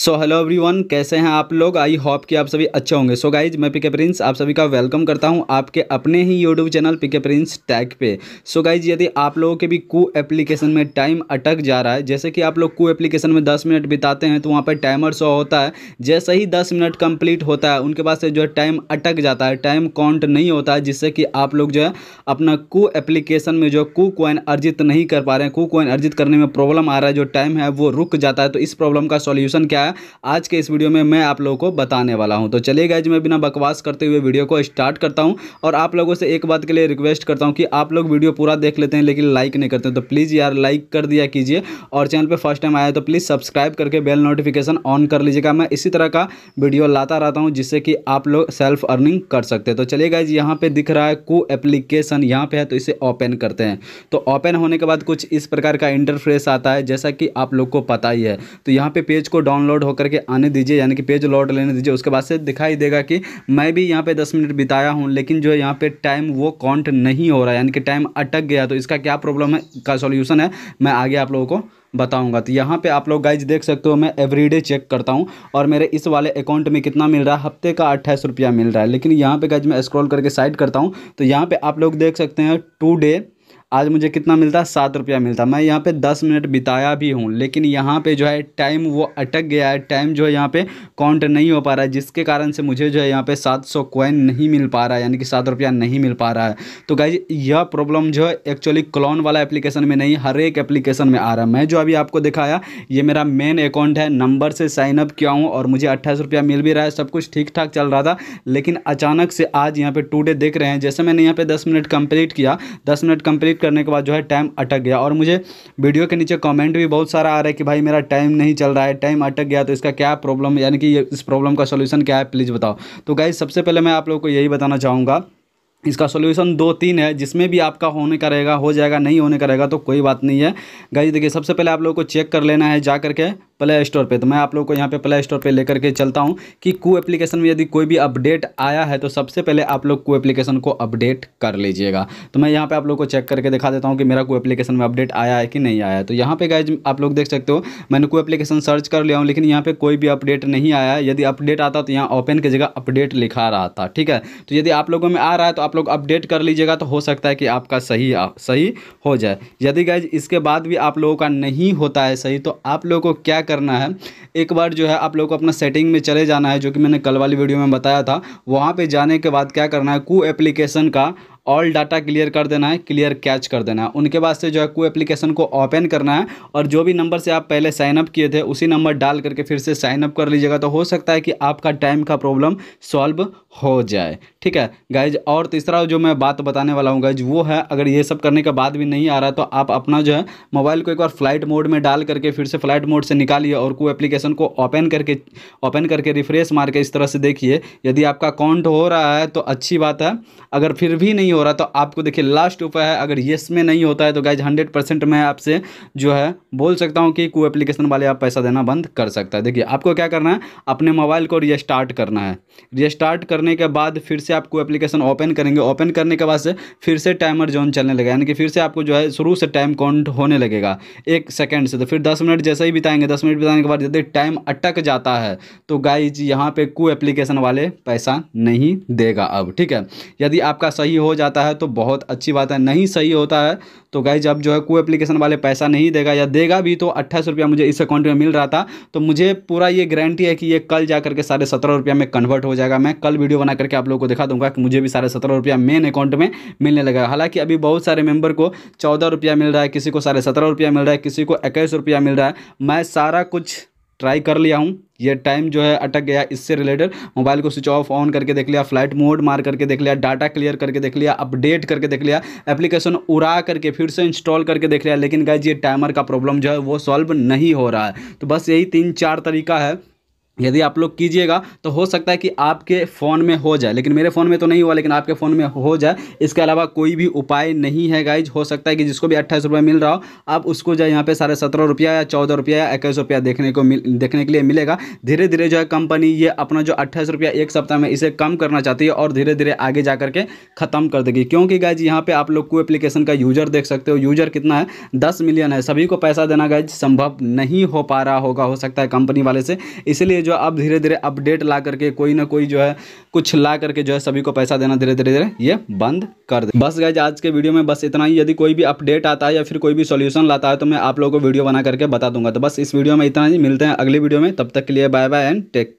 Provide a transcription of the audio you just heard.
so hello everyone कैसे हैं आप लोग आई होप कि आप सभी अच्छे होंगे सो गाइज मैं पिके प्रिंस आप सभी का वेलकम करता हूं आपके अपने ही YouTube channel PK Prince tag पे सो so गाइज यदि आप लोगों के भी कू एप्लीकेशन में टाइम अटक जा रहा है जैसे कि आप लोग कू एप्लीकेशन में 10 मिनट बिताते हैं तो वहाँ पर टाइमर शो होता है जैसे ही दस मिनट कंप्लीट होता है उनके पास से जो है टाइम अटक जाता है टाइम काउंट नहीं होता है जिससे कि आप लोग जो है अपना कू एप्लीकेशन में जो कू कोइन अर्जित नहीं कर पा रहे हैं कू कोइन अर्जित करने में प्रॉब्लम आ रहा है जो टाइम है वो रुक जाता है तो इस प्रॉब्लम का सोल्यूशन क्या है आज के इस वीडियो में मैं आप लोगों को बताने वाला हूँ तो चलिए गाइज मैं बिना बकवास करते हुए वीडियो को स्टार्ट करता हूँ और आप लोगों से एक बात के लिए रिक्वेस्ट करता हूँ कि आप लोग वीडियो पूरा देख लेते हैं लेकिन लाइक नहीं करते तो प्लीज़ यार लाइक कर दिया कीजिए और चैनल पर फर्स्ट टाइम आया तो प्लीज़ सब्सक्राइब करके बेल नोटिफिकेशन ऑन कर लीजिएगा मैं इसी तरह का वीडियो लाता रहता हूँ जिससे कि आप लोग सेल्फ अर्निंग कर सकते हैं तो चलिए गाइज यहाँ पर दिख रहा है को एप्लीकेशन यहाँ पर है तो इसे ओपन करते हैं तो ओपन होने के बाद कुछ इस प्रकार का इंटरफ्रेस आता है जैसा कि आप लोग को पता ही है तो यहाँ पे पेज को डाउनलोड डाउनलोड होकर के आने दीजिए यानी कि पेज लोड लेने दीजिए उसके बाद से दिखाई देगा कि मैं भी यहाँ पे दस मिनट बिताया हूँ लेकिन जो यहाँ पे टाइम वो काउंट नहीं हो रहा है यानी कि टाइम अटक गया तो इसका क्या प्रॉब्लम है का सॉल्यूशन है मैं आगे आप लोगों को बताऊंगा तो यहाँ पे आप लोग गाइज देख सकते हो मैं एवरीडे चेक करता हूँ और मेरे इस वाले अकाउंट में कितना मिल रहा है हफ्ते का अट्ठाईस रुपया मिल रहा है लेकिन यहाँ पे गाइज मैं स्क्रॉल करके साइड करता हूँ तो यहाँ पे आप लोग देख सकते हैं टू डे आज मुझे कितना मिलता सात रुपया मिलता मैं यहाँ पे दस मिनट बिताया भी हूँ लेकिन यहाँ पे जो है टाइम वो अटक गया है टाइम जो है यहाँ पे काउंट नहीं हो पा रहा है जिसके कारण से मुझे जो है यहाँ पे सात सौ कोइन नहीं मिल पा रहा है यानी कि सात रुपया नहीं मिल पा रहा है तो गाइज यह प्रॉब्लम जो है एक्चुअली क्लोन वाला एप्लीकेशन में नहीं हर एक एप्लीकेशन में आ रहा है मैं जो अभी आपको दिखाया ये मेरा मेन अकाउंट है नंबर से साइनअप किया हूँ और मुझे अट्ठाईस रुपया मिल भी रहा है सब कुछ ठीक ठाक चल रहा था लेकिन अचानक से आज यहाँ टू डे देख रहे हैं जैसे मैंने यहाँ पर दस मिनट कम्प्लीट किया दस मिनट कम्प्लीट करने के बाद जो है टाइम अटक गया और मुझे वीडियो के नीचे कमेंट भी बहुत सारा आ रहा है कि भाई मेरा टाइम नहीं चल रहा है टाइम अटक गया तो इसका क्या प्रॉब्लम यानी कि इस प्रॉब्लम का सोल्यूशन क्या है प्लीज़ बताओ तो गाइज सबसे पहले मैं आप लोगों को यही बताना चाहूँगा इसका सोल्यूशन दो तीन है जिसमें भी आपका होने का रहेगा हो जाएगा नहीं होने का रहेगा तो कोई बात नहीं है गाइज देखिए सबसे पहले आप लोगों को चेक कर लेना है जा करके प्ले स्टोर पर तो मैं आप लोग को यहाँ पे प्ले स्टोर पर लेकर के चलता हूँ कि कू एप्लीकेशन में यदि कोई भी अपडेट आया है तो सबसे पहले आप लोग कू एप्लीकेशन को अपडेट कर लीजिएगा तो मैं यहाँ पर आप लोग को चेक करके दिखा देता हूँ कि मेरा कू एप्लीकेशन में अपडेट आया है कि नहीं आया है तो यहाँ पर गाइज आप लोग देख सकते हो मैंने कू एप्लीकेशन सर्च कर लिया हूँ लेकिन यहाँ पर कोई भी अपडेट नहीं आया है यदि अपडेट आता तो यहाँ ओपन की जगह अपडेट लिखा रहा था ठीक है तो यदि आप लोगों में आ रहा है तो आप लोग अपडेट कर लीजिएगा तो हो सकता है कि आपका सही सही हो जाए यदि गाइज इसके बाद भी आप लोगों का नहीं होता है सही तो आप लोगों को क्या कर करना है एक बार जो है आप लोग को अपना सेटिंग में चले जाना है जो कि मैंने कल वाली वीडियो में बताया था वहाँ पर जाने के बाद क्या करना है कू एप्लीकेशन का ऑल डाटा क्लियर कर देना है क्लियर कैच कर देना है उनके बाद से जो है कोई एप्लीकेशन को ओपन करना है और जो भी नंबर से आप पहले साइनअप किए थे उसी नंबर डाल करके फिर से साइनअप कर लीजिएगा तो हो सकता है कि आपका टाइम का प्रॉब्लम सॉल्व हो जाए ठीक है गाइज और तीसरा जो मैं बात बताने वाला हूँ गाइज वो है अगर ये सब करने के बाद भी नहीं आ रहा तो आप अपना जो है मोबाइल को एक बार फ्लाइट मोड में डाल करके फिर से फ्लाइट मोड से निकालिए और कोई एप्लीकेशन को ओपन करके ओपन करके रिफ्रेश मार के इस तरह से देखिए यदि आपका अकाउंट हो रहा है तो अच्छी बात है अगर फिर भी नहीं नहीं हो रहा तो आपको देखिए लास्ट उपाय है अगर येस में नहीं होता है तो गाइज हंड्रेड परसेंट मैं आपसे जो है बोल सकता हूँ कि को एप्लीकेशन वाले आप पैसा देना बंद कर सकता है देखिए आपको क्या करना है अपने मोबाइल को रिस्टार्ट करना है रिस्टार्ट करने के बाद फिर से आप को एप्लीकेशन ओपन करेंगे ओपन करने के बाद से फिर से टाइमर जोन चलने लगेगा यानी कि फिर से आपको जो है शुरू से टाइम काउंट होने लगेगा एक सेकेंड से तो फिर दस मिनट जैसे ही बिताएंगे दस मिनट बिताने के बाद यदि टाइम अटक जाता है तो गाइज यहाँ पे को एप्लीकेशन वाले पैसा नहीं देगा अब ठीक है यदि आपका सही हो जाता है तो बहुत अच्छी बात है नहीं सही होता है तो गाइज अब जो है कोई एप्लीकेशन वाले पैसा नहीं देगा या देगा भी तो अट्ठाईस रुपया मुझे इस अकाउंट में मिल रहा था तो मुझे पूरा ये गारंटी है कि ये कल जा करके साढ़े सत्रह रुपया में कन्वर्ट हो जाएगा मैं कल वीडियो बना करके आप लोगों को दिखा दूंगा कि मुझे भी साढ़े सत्रह रुपया मेन अकाउंट में मिलने लगा हालांकि अभी बहुत सारे मेंबर को चौदह रुपया मिल रहा है किसी को साढ़े सत्रह रुपया मिल रहा है किसी को इक्कीस रुपया मिल रहा है मैं सारा कुछ ट्राई कर लिया हूँ ये टाइम जो है अटक गया इससे रिलेटेड मोबाइल को स्विच ऑफ ऑन करके देख लिया फ्लाइट मोड मार करके देख लिया डाटा क्लियर करके देख लिया अपडेट करके देख लिया एप्लीकेशन उड़ा करके फिर से इंस्टॉल करके देख लिया लेकिन गाइज ये टाइमर का प्रॉब्लम जो है वो सॉल्व नहीं हो रहा है तो बस यही तीन चार तरीका है यदि आप लोग कीजिएगा तो हो सकता है कि आपके फ़ोन में हो जाए लेकिन मेरे फ़ोन में तो नहीं हुआ लेकिन आपके फ़ोन में हो जाए इसके अलावा कोई भी उपाय नहीं है गाइज हो सकता है कि जिसको भी अट्ठाईस रुपये मिल रहा हो आप उसको जो है यहाँ पे साढ़े सत्रह रुपया या चौदह रुपया या इक्कीस रुपया देखने को मिल देखने के लिए मिलेगा धीरे धीरे जो है कंपनी ये अपना जो अट्ठाईस रुपया एक सप्ताह में इसे कम करना चाहती है और धीरे धीरे आगे जा करके ख़त्म कर देगी क्योंकि गाइज यहाँ पर आप लोग को एप्लीकेशन का यूज़र देख सकते हो यूज़र कितना है दस मिलियन है सभी को पैसा देना गाइज संभव नहीं हो पा रहा होगा हो सकता है कंपनी वाले से इसलिए जो अब धीरे धीरे अपडेट ला करके कोई ना कोई जो है कुछ ला करके जो है सभी को पैसा देना धीरे धीरे धीरे ये बंद कर दे बस गए आज के वीडियो में बस इतना ही यदि कोई भी अपडेट आता है या फिर कोई भी सोल्यूशन लाता है तो मैं आप लोगों को वीडियो बना करके बता दूंगा तो बस इस वीडियो में इतना ही मिलते हैं अगली वीडियो में तब तक के लिए bye bye and take care